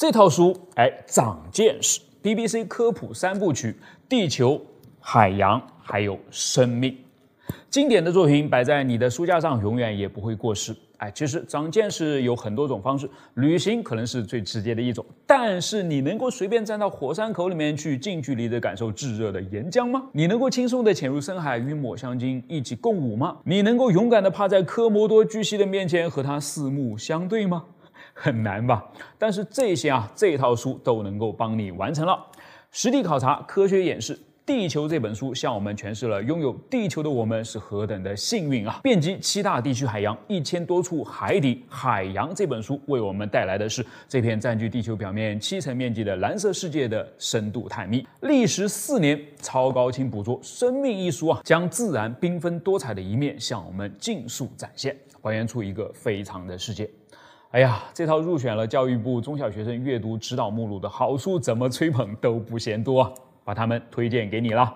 这套书，哎，长见识。BBC 科普三部曲：地球、海洋，还有生命。经典的作品摆在你的书架上，永远也不会过时。哎，其实长见识有很多种方式，旅行可能是最直接的一种。但是，你能够随便站到火山口里面去，近距离的感受炙热的岩浆吗？你能够轻松的潜入深海，与抹香鲸一起共舞吗？你能够勇敢的趴在科摩多巨蜥的面前，和它四目相对吗？很难吧？但是这些啊，这套书都能够帮你完成了。实地考察、科学演示，《地球》这本书向我们诠释了拥有地球的我们是何等的幸运啊！遍及七大地区、海洋一千多处海底，《海洋》这本书为我们带来的是这片占据地球表面七层面积的蓝色世界的深度探秘。历时四年，超高清捕捉，《生命》一书啊，将自然缤纷多彩的一面向我们尽数展现，还原出一个非常的世界。哎呀，这套入选了教育部中小学生阅读指导目录的好书，怎么吹捧都不嫌多，把它们推荐给你了。